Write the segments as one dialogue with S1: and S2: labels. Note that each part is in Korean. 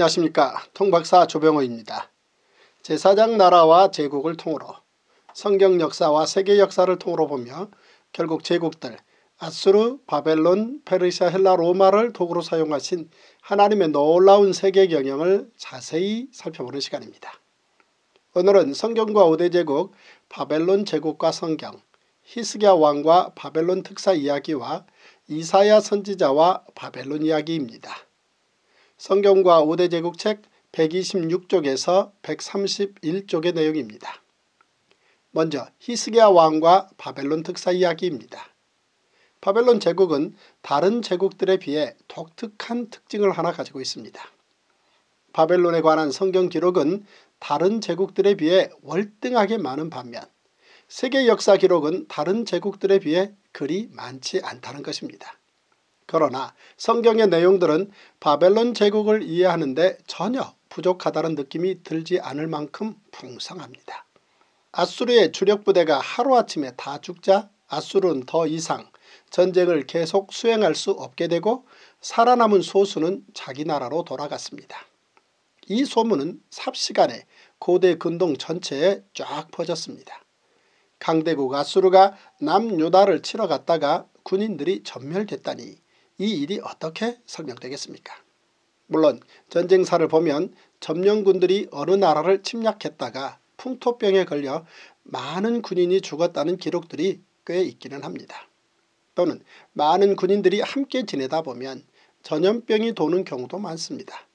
S1: 안녕하십니까 통박사 조병호입니다. 제사장 나라와 제국을 통으로 성경 역사와 세계 역사를 통으로 보며 결국 제국들 아수르, 바벨론, 페르시아, 헬라, 로마를 도구로 사용하신 하나님의 놀라운 세계 경영을 자세히 살펴보는 시간입니다. 오늘은 성경과 오대 제국, 바벨론 제국과 성경, 히스기야 왕과 바벨론 특사 이야기와 이사야 선지자와 바벨론 이야기입니다. 성경과 5대 제국 책 126쪽에서 131쪽의 내용입니다. 먼저 히스기야 왕과 바벨론 특사 이야기입니다. 바벨론 제국은 다른 제국들에 비해 독특한 특징을 하나 가지고 있습니다. 바벨론에 관한 성경 기록은 다른 제국들에 비해 월등하게 많은 반면 세계 역사 기록은 다른 제국들에 비해 그리 많지 않다는 것입니다. 그러나 성경의 내용들은 바벨론 제국을 이해하는 데 전혀 부족하다는 느낌이 들지 않을 만큼 풍성합니다. 아수르의 주력부대가 하루아침에 다 죽자 아수르는 더 이상 전쟁을 계속 수행할 수 없게 되고 살아남은 소수는 자기 나라로 돌아갔습니다. 이 소문은 삽시간에 고대 근동 전체에 쫙 퍼졌습니다. 강대국 아수르가 남유다를 치러 갔다가 군인들이 전멸됐다니 이 일이 어떻게 설명되겠습니까? 물론 전쟁사를 보면 점령군들이 어느 나라를 침략했다가 풍토병에 걸려 많은 군인이 죽었다는 기록들이 꽤 있기는 합니다. 또는 많은 군인들이 함께 지내다 보면 전염병이 도는 경우도 많습니다.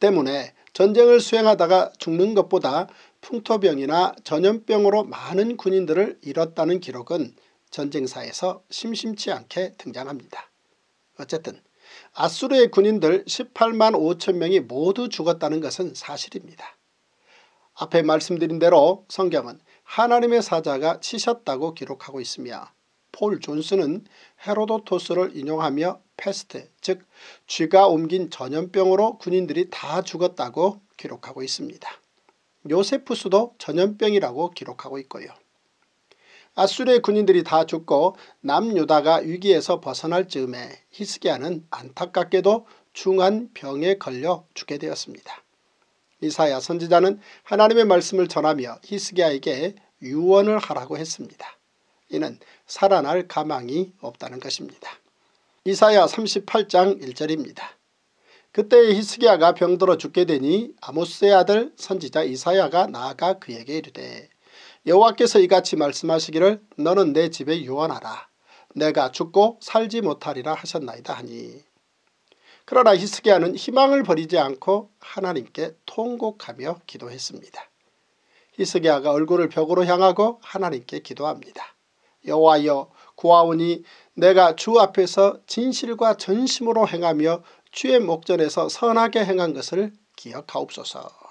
S1: 때문에 전쟁을 수행하다가 죽는 것보다 풍토병이나 전염병으로 많은 군인들을 잃었다는 기록은 전쟁사에서 심심치 않게 등장합니다. 어쨌든 아수르의 군인들 18만 5천 명이 모두 죽었다는 것은 사실입니다. 앞에 말씀드린 대로 성경은 하나님의 사자가 치셨다고 기록하고 있으며 폴 존스는 헤로도토스를 인용하며 패스트 즉 쥐가 옮긴 전염병으로 군인들이 다 죽었다고 기록하고 있습니다. 요세프스도 전염병이라고 기록하고 있고요. 아수르의 군인들이 다 죽고 남유다가 위기에서 벗어날 즈음에 히스기야는 안타깝게도 중한 병에 걸려 죽게 되었습니다. 이사야 선지자는 하나님의 말씀을 전하며 히스기야에게 유언을 하라고 했습니다. 이는 살아날 가망이 없다는 것입니다. 이사야 38장 1절입니다. 그때 히스기야가 병들어 죽게 되니 아모스의 아들 선지자 이사야가 나아가 그에게 이르되 여호와께서 이같이 말씀하시기를 너는 내 집에 유원하라 내가 죽고 살지 못하리라 하셨나이다 하니. 그러나 히스기야는 희망을 버리지 않고 하나님께 통곡하며 기도했습니다. 히스기야가 얼굴을 벽으로 향하고 하나님께 기도합니다. 여호와여 구하오니 내가 주 앞에서 진실과 전심으로 행하며 주의 목전에서 선하게 행한 것을 기억하옵소서.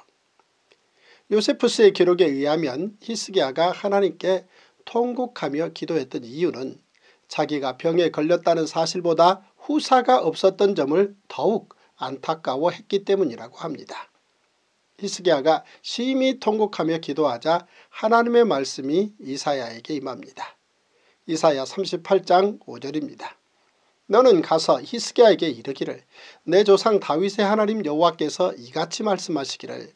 S1: 요세프스의 기록에 의하면 히스기야가 하나님께 통곡하며 기도했던 이유는 자기가 병에 걸렸다는 사실보다 후사가 없었던 점을 더욱 안타까워했기 때문이라고 합니다. 히스기야가 심히 통곡하며 기도하자 하나님의 말씀이 이사야에게 임합니다. 이사야 38장 5절입니다. 너는 가서 히스기야에게 이르기를 내 조상 다윗의 하나님 여호와께서 이같이 말씀하시기를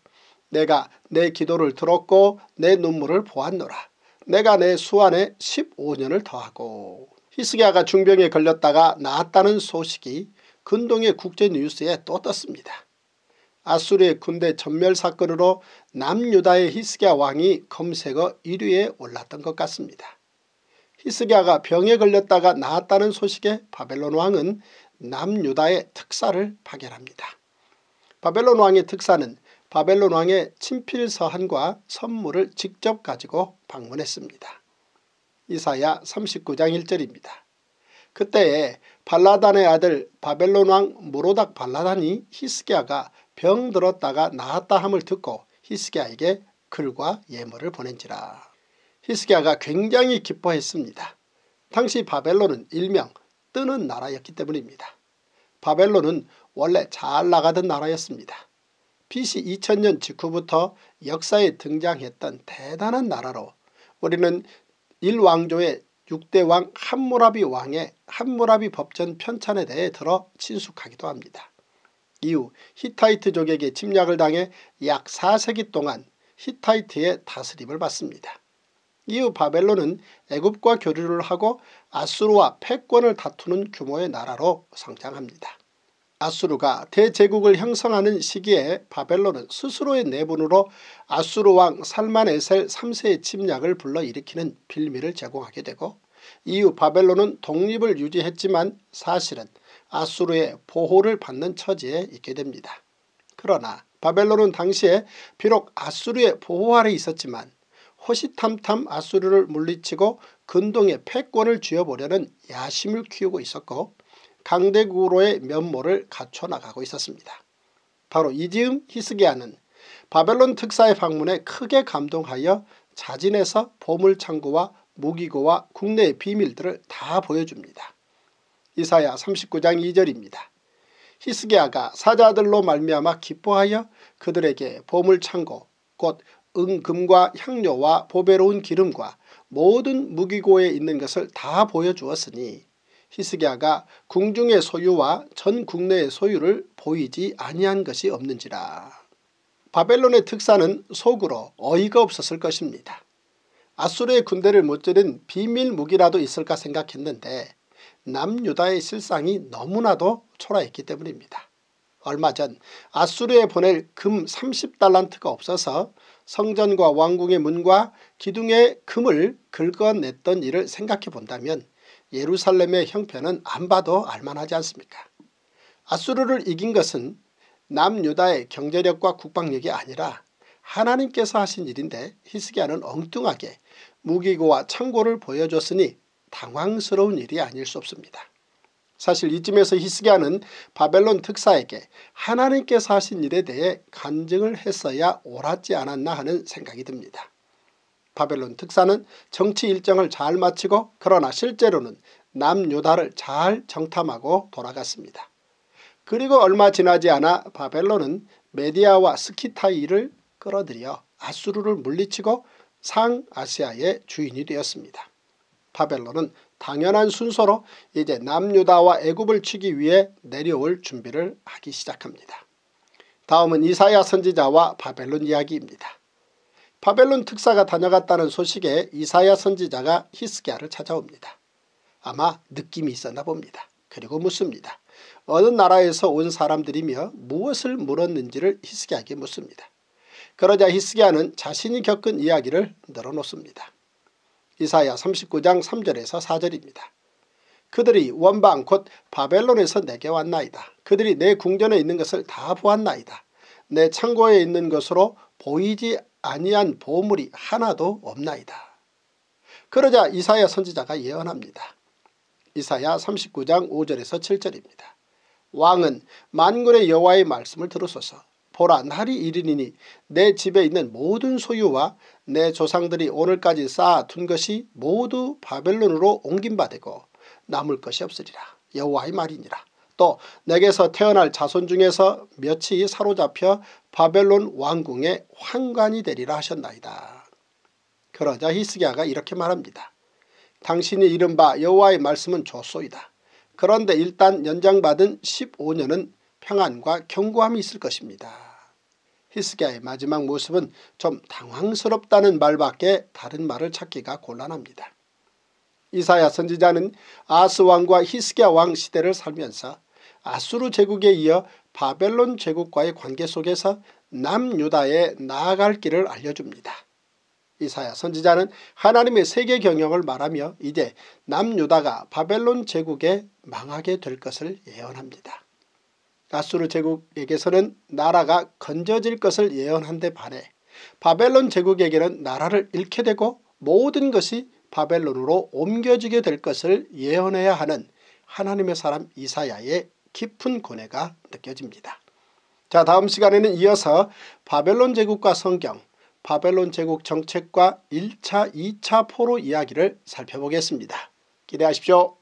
S1: 내가 내 기도를 들었고 내 눈물을 보았노라. 내가 내 수완에 15년을 더하고 히스기야가 중병에 걸렸다가 나았다는 소식이 근동의 국제뉴스에 또 떴습니다. 아수르의 군대 전멸 사건으로 남유다의 히스기야 왕이 검색어 1위에 올랐던 것 같습니다. 히스기야가 병에 걸렸다가 나았다는 소식에 바벨론 왕은 남유다의 특사를 파견합니다. 바벨론 왕의 특사는 바벨론 왕의 친필 서한과 선물을 직접 가지고 방문했습니다. 이사야 39장 1절입니다. 그때에 발라단의 아들 바벨론 왕 모로닥 발라단이 히스기야가 병들었다가 나았다 함을 듣고 히스기야에게 글과 예물을 보낸지라. 히스기야가 굉장히 기뻐했습니다. 당시 바벨론은 일명 뜨는 나라였기 때문입니다. 바벨론은 원래 잘 나가던 나라였습니다. BC 2000년 직후부터 역사에 등장했던 대단한 나라로 우리는 일왕조의 6대 왕 함무라비 왕의 함무라비 법전 편찬에 대해 들어 친숙하기도 합니다. 이후 히타이트족에게 침략을 당해 약 4세기 동안 히타이트의 다스림을 받습니다. 이후 바벨론은 애굽과 교류를 하고 아수르와 패권을 다투는 규모의 나라로 성장합니다. 아수르가 대제국을 형성하는 시기에 바벨론은 스스로의 내분으로 아수르 왕 살만에셀 3세의 침략을 불러일으키는 빌미를 제공하게 되고 이후 바벨론은 독립을 유지했지만 사실은 아수르의 보호를 받는 처지에 있게 됩니다. 그러나 바벨론은 당시에 비록 아수르의 보호 아래 있었지만 호시탐탐 아수르를 물리치고 근동의 패권을 쥐어보려는 야심을 키우고 있었고 강대국으로의 면모를 갖춰나가고 있었습니다. 바로 이즈음 히스기야는 바벨론 특사의 방문에 크게 감동하여 자진해서 보물창고와 무기고와 국내의 비밀들을 다 보여줍니다. 이사야 39장 2절입니다. 히스기야가 사자들로 말미암아 기뻐하여 그들에게 보물창고 곧 은금과 향료와 보배로운 기름과 모든 무기고에 있는 것을 다 보여주었으니 히스기야가 궁중의 소유와 전 국내의 소유를 보이지 아니한 것이 없는지라. 바벨론의 특사는 속으로 어이가 없었을 것입니다. 아수르의 군대를 무찌른 비밀 무기라도 있을까 생각했는데 남유다의 실상이 너무나도 초라했기 때문입니다. 얼마 전 아수르에 보낼 금 30달란트가 없어서 성전과 왕궁의 문과 기둥에 금을 긁어냈던 일을 생각해 본다면 예루살렘의 형편은 안 봐도 알만하지 않습니까? 아수르를 이긴 것은 남유다의 경제력과 국방력이 아니라 하나님께서 하신 일인데 히스기야는 엉뚱하게 무기고와 창고를 보여줬으니 당황스러운 일이 아닐 수 없습니다. 사실 이쯤에서 히스기야는 바벨론 특사에게 하나님께서 하신 일에 대해 간증을 했어야 옳았지 않았나 하는 생각이 듭니다. 바벨론 특사는 정치 일정을 잘 마치고 그러나 실제로는 남유다를 잘 정탐하고 돌아갔습니다. 그리고 얼마 지나지 않아 바벨론은 메디아와 스키타이를 끌어들여 아수르를 물리치고 상아시아의 주인이 되었습니다. 바벨론은 당연한 순서로 이제 남유다와 애굽을 치기 위해 내려올 준비를 하기 시작합니다. 다음은 이사야 선지자와 바벨론 이야기입니다. 바벨론 특사가 다녀갔다는 소식에 이사야 선지자가 히스기야를 찾아옵니다. 아마 느낌이 있었나 봅니다. 그리고 묻습니다. 어느 나라에서 온 사람들이며 무엇을 물었는지를 히스기야에게 묻습니다. 그러자 히스기야는 자신이 겪은 이야기를 늘어놓습니다. 이사야 39장 3절에서 4절입니다. 그들이 원방 곧 바벨론에서 내게 왔나이다. 그들이 내 궁전에 있는 것을 다 보았나이다. 내 창고에 있는 것으로 보이지 아니한 보물이 하나도 없나이다. 그러자 이사야 선지자가 예언합니다. 이사야 39장 5절에서 7절입니다. 왕은 만군의 여와의 말씀을 들으소서 보라 날이 이르니니 내 집에 있는 모든 소유와 내 조상들이 오늘까지 쌓아둔 것이 모두 바벨론으로 옮긴 바 되고 남을 것이 없으리라 여호와의 말이니라 또 내게서 태어날 자손 중에서 몇이 사로잡혀 바벨론 왕궁의 환관이 되리라 하셨나이다. 그러자 히스기야가 이렇게 말합니다. 당신이 이른바 여호와의 말씀은 좋소이다. 그런데 일단 연장받은 15년은 평안과 견고함이 있을 것입니다. 히스기야의 마지막 모습은 좀 당황스럽다는 말밖에 다른 말을 찾기가 곤란합니다. 이사야 선지자는 아스 왕과 히스기야 왕 시대를 살면서 아수르 제국에 이어 바벨론 제국과의 관계 속에서 남유다에 나아갈 길을 알려줍니다. 이사야 선지자는 하나님의 세계 경영을 말하며 이제 남유다가 바벨론 제국에 망하게 될 것을 예언합니다. 아수르 제국에게서는 나라가 건져질 것을 예언한 데 반해 바벨론 제국에게는 나라를 잃게 되고 모든 것이 바벨론으로 옮겨지게 될 것을 예언해야 하는 하나님의 사람 이사야의 깊은 고뇌가 느껴집니다. 자 다음 시간에는 이어서 바벨론 제국과 성경, 바벨론 제국 정책과 1차 2차 포로 이야기를 살펴보겠습니다. 기대하십시오.